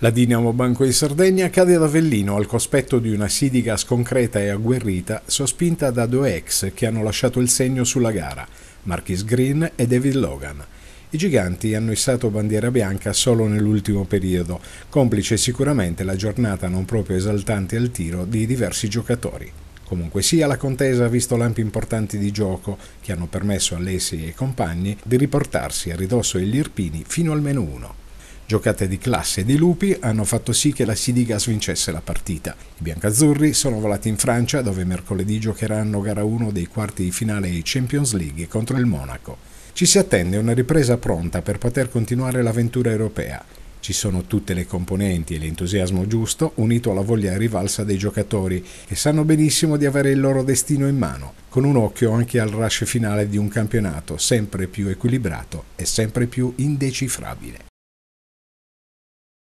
La Dinamo Banco di Sardegna cade ad Avellino al cospetto di una Sidiga sconcreta e agguerrita, sospinta da due ex che hanno lasciato il segno sulla gara, Marquis Green e David Logan. I giganti hanno issato bandiera bianca solo nell'ultimo periodo, complice sicuramente la giornata non proprio esaltante al tiro di diversi giocatori. Comunque sia, la contesa ha visto lampi importanti di gioco che hanno permesso a Lessi e ai compagni di riportarsi a ridosso degli Irpini fino almeno uno. Giocate di classe e di lupi hanno fatto sì che la Sidigas vincesse la partita. I biancazzurri sono volati in Francia, dove mercoledì giocheranno gara 1 dei quarti di finale di Champions League contro il Monaco. Ci si attende una ripresa pronta per poter continuare l'avventura europea. Ci sono tutte le componenti e l'entusiasmo giusto, unito alla voglia rivalsa dei giocatori, che sanno benissimo di avere il loro destino in mano, con un occhio anche al rush finale di un campionato sempre più equilibrato e sempre più indecifrabile.